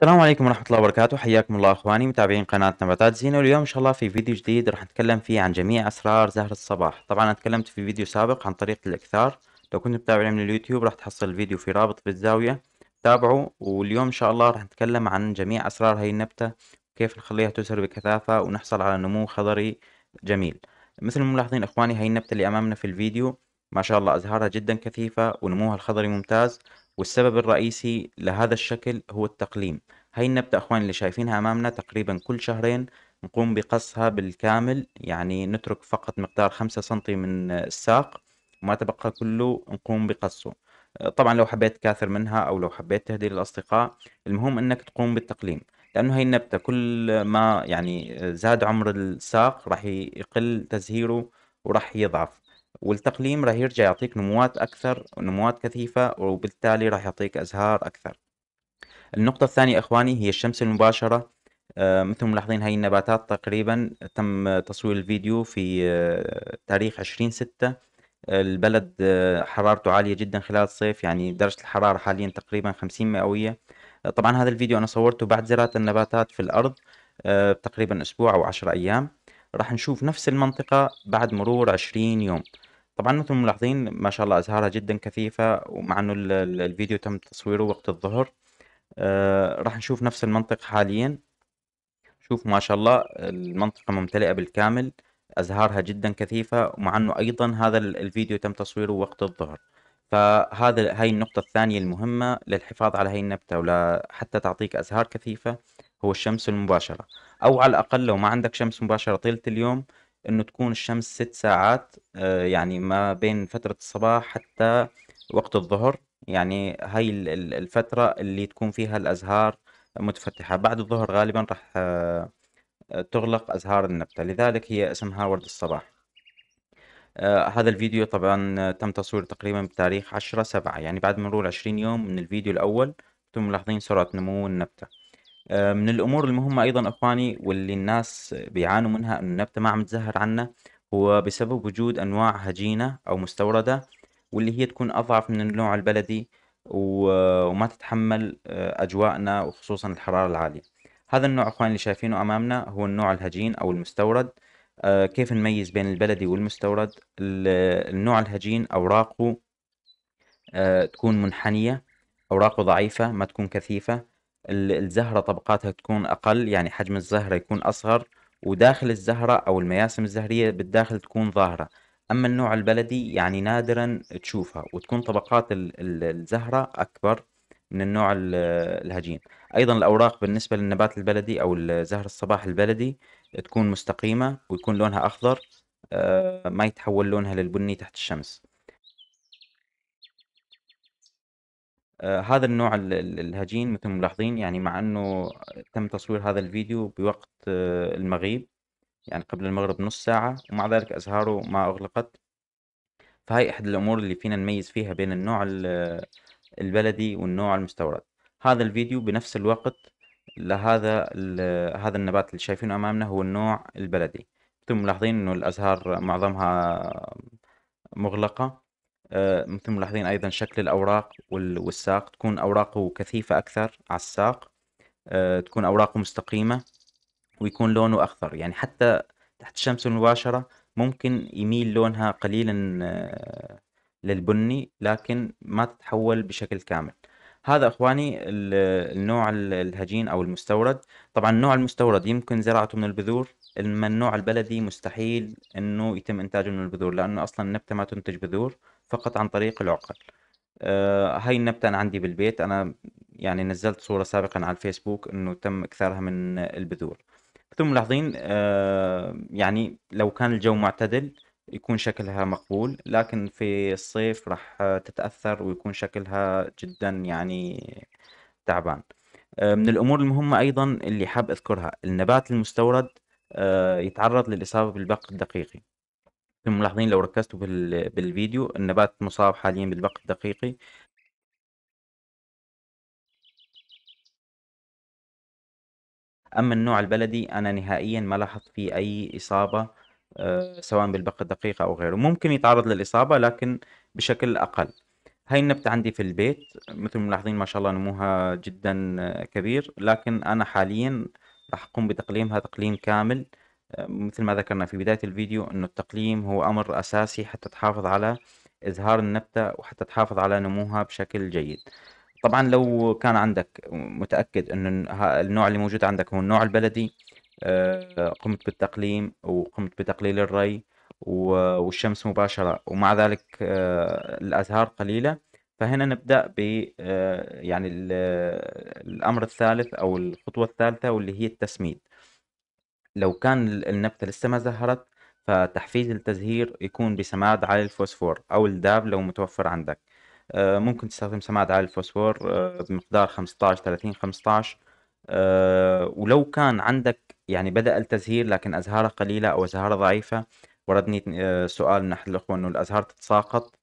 السلام عليكم ورحمة الله وبركاته حياكم الله أخواني متابعين قناة نباتات زينة واليوم إن شاء الله في فيديو جديد راح نتكلم فيه عن جميع أسرار زهر الصباح طبعا أنا تكلمت في فيديو سابق عن طريقة الإكثار لو كنت متابعني من اليوتيوب راح تحصل الفيديو في رابط في الزاوية تابعوا واليوم إن شاء الله راح نتكلم عن جميع أسرار هاي النبتة وكيف نخليها تزهر بكثافة ونحصل على نمو خضري جميل مثل الملاحظين إخواني هاي النبتة اللي أمامنا في الفيديو ما شاء الله أزهارها جدا كثيفة ونموها الخضري ممتاز والسبب الرئيسي لهذا الشكل هو التقليم هاي النبتة أخواني اللي شايفينها أمامنا تقريبا كل شهرين نقوم بقصها بالكامل يعني نترك فقط مقدار خمسة سنتي من الساق وما تبقى كله نقوم بقصه طبعا لو حبيت تكاثر منها أو لو حبيت تهدي للأصدقاء المهم أنك تقوم بالتقليم لأنه هاي النبتة كل ما يعني زاد عمر الساق راح يقل تزهيره وراح يضعف والتقليم راح يرجع يعطيك نموات أكثر نموات كثيفة وبالتالي راح يعطيك أزهار أكثر النقطة الثانية إخواني هي الشمس المباشرة آه، مثل ملاحظين هاي النباتات تقريبا تم تصوير الفيديو في آه، تاريخ 20 ستة البلد آه، حرارته عالية جدا خلال الصيف يعني درجة الحرارة حاليا تقريبا 50 مئوية طبعا هذا الفيديو أنا صورته بعد زراعة النباتات في الأرض تقريبا أسبوع أو عشر أيام راح نشوف نفس المنطقة بعد مرور 20 يوم طبعًا أنتم ملاحظين ما شاء الله أزهارها جدًا كثيفة، ومع إنه الفيديو تم تصويره وقت الظهر، آه راح نشوف نفس المنطق حاليًا. شوف ما شاء الله المنطقة ممتلئة بالكامل، أزهارها جدًا كثيفة، ومع إنه أيضًا هذا الفيديو تم تصويره وقت الظهر. فهذا هاي النقطة الثانية المهمة للحفاظ على هاي النبتة ولا حتى تعطيك أزهار كثيفة هو الشمس المباشرة، أو على الأقل لو ما عندك شمس مباشرة طيلة اليوم انه تكون الشمس ست ساعات آه، يعني ما بين فترة الصباح حتى وقت الظهر يعني هاي الفترة اللي تكون فيها الازهار متفتحة بعد الظهر غالبا راح آه، تغلق ازهار النبتة لذلك هي اسمها ورد الصباح آه هذا الفيديو طبعا تم تصويره تقريبا بتاريخ عشرة سبعة يعني بعد مرور عشرين يوم من الفيديو الأول انتم ملاحظين سرعة نمو النبتة آه، من الأمور المهمة أيضا إخواني واللي الناس بيعانوا منها أن النبتة ما عم تزهر عنا هو بسبب وجود أنواع هجينة أو مستوردة واللي هي تكون أضعف من النوع البلدي وما تتحمل آه، أجواءنا وخصوصا الحرارة العالية هذا النوع إخواني اللي شايفينه أمامنا هو النوع الهجين أو المستورد آه، كيف نميز بين البلدي والمستورد النوع الهجين أوراقه تكون منحنية أوراقه ضعيفة ما تكون كثيفة الزهرة طبقاتها تكون أقل يعني حجم الزهرة يكون أصغر وداخل الزهرة أو المياسم الزهرية بالداخل تكون ظاهرة أما النوع البلدي يعني نادرا تشوفها وتكون طبقات الزهرة أكبر من النوع الهجين أيضا الأوراق بالنسبة للنبات البلدي أو الزهر الصباح البلدي تكون مستقيمة ويكون لونها أخضر آه، ما يتحول لونها للبني تحت الشمس آه، هذا النوع الهجين مثل ما ملاحظين يعني مع انه تم تصوير هذا الفيديو بوقت آه، المغيب يعني قبل المغرب نص ساعة ومع ذلك أزهاره ما أغلقت فهي أحد الأمور اللي فينا نميز فيها بين النوع البلدي والنوع المستورد هذا الفيديو بنفس الوقت لهذا هذا النبات اللي شايفينه أمامنا هو النوع البلدي أنتم ملاحظين إنه الأزهار معظمها مغلقة آه، مثل ملاحظين ايضا شكل الاوراق والساق تكون اوراقه كثيفه اكثر على الساق آه، تكون اوراقه مستقيمه ويكون لونه اخضر يعني حتى تحت الشمس المباشره ممكن يميل لونها قليلا آه، للبني لكن ما تتحول بشكل كامل هذا اخواني النوع الهجين او المستورد طبعا النوع المستورد يمكن زراعته من البذور اما النوع البلدي مستحيل انه يتم انتاجه من البذور لانه اصلا النبته ما تنتج بذور فقط عن طريق العقل آه، هاي النبتة أنا عندي بالبيت أنا يعني نزلت صورة سابقا على الفيسبوك أنه تم إكثارها من البذور ثم ملاحظين آه، يعني لو كان الجو معتدل يكون شكلها مقبول لكن في الصيف راح تتأثر ويكون شكلها جدا يعني تعبان آه، من الأمور المهمة أيضا اللي حاب أذكرها النبات المستورد يتعرض للإصابة بالبق الدقيقي ملاحظين لو ركزتوا بالفيديو النبات مصاب حاليا بالبق الدقيقي أما النوع البلدي أنا نهائيا ما لاحظت فيه أي إصابة آه، سواء بالبق الدقيقة أو غيره ممكن يتعرض للإصابة لكن بشكل أقل هاي النبتة عندي في البيت مثل ملاحظين ما شاء الله نموها جدا آه، كبير لكن أنا حاليا راح أقوم بتقليمها تقليم كامل مثل ما ذكرنا في بداية الفيديو أنه التقليم هو أمر أساسي حتى تحافظ على إزهار النبتة وحتى تحافظ على نموها بشكل جيد طبعا لو كان عندك متأكد أن النوع اللي موجود عندك هو النوع البلدي آه، قمت بالتقليم وقمت بتقليل الري والشمس مباشرة ومع ذلك آه، الأزهار قليلة فهنا نبدأ ب آه، يعني الأمر الثالث أو الخطوة الثالثة واللي هي التسميد لو كان النبتة لسه ما زهرت فتحفيز التزهير يكون بسماد عالي الفوسفور أو الداب لو متوفر عندك آه، ممكن تستخدم سماد عالي الفوسفور آه، بمقدار 15 30 15 ولو كان عندك يعني بدأ التزهير لكن أزهاره قليلة أو أزهاره ضعيفة وردني آه، سؤال من أحد الأخوة إنه الأزهار تتساقط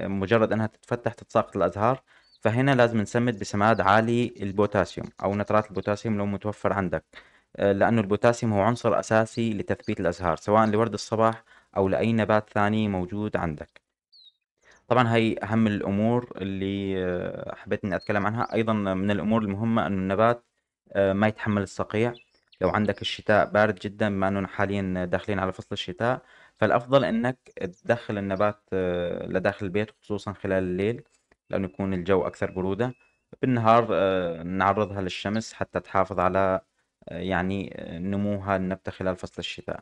مجرد أنها تتفتح تتساقط الأزهار فهنا لازم نسمد بسماد عالي البوتاسيوم أو نترات البوتاسيوم لو متوفر عندك آه، لأنه البوتاسيوم هو عنصر أساسي لتثبيت الأزهار سواء لورد الصباح أو لأي نبات ثاني موجود عندك طبعا هي أهم الأمور اللي آه، حبيت إني أتكلم عنها أيضا من الأمور المهمة أن النبات آه، ما يتحمل الصقيع لو عندك الشتاء بارد جدا بما أننا حاليا داخلين على فصل الشتاء فالأفضل إنك تدخل النبات لداخل البيت خصوصا خلال الليل لأنه يكون الجو أكثر برودة بالنهار نعرضها للشمس حتى تحافظ على يعني آه، نمو هذه النبتة خلال فصل الشتاء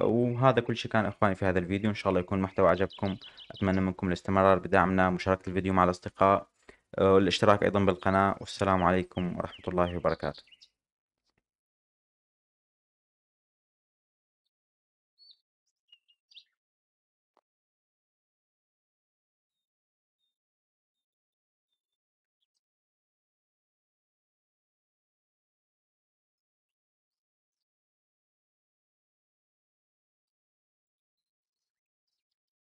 وهذا كل شيء كان اخواني في هذا الفيديو ان شاء الله يكون محتوى عجبكم اتمنى منكم الاستمرار بدعمنا مشاركة الفيديو مع الاصدقاء آه، والاشتراك ايضا بالقناة والسلام عليكم ورحمة الله وبركاته